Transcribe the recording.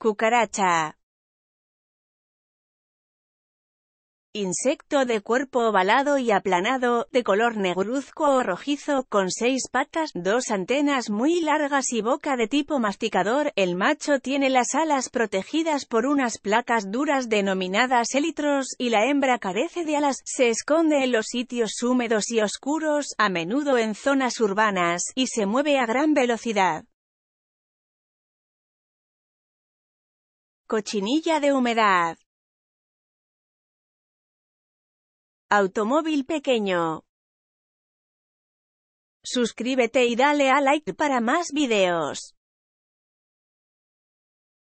Cucaracha. Insecto de cuerpo ovalado y aplanado, de color negruzco o rojizo, con seis patas, dos antenas muy largas y boca de tipo masticador. El macho tiene las alas protegidas por unas placas duras denominadas élitros, y la hembra carece de alas. Se esconde en los sitios húmedos y oscuros, a menudo en zonas urbanas, y se mueve a gran velocidad. Cochinilla de humedad. Automóvil pequeño. Suscríbete y dale a like para más videos.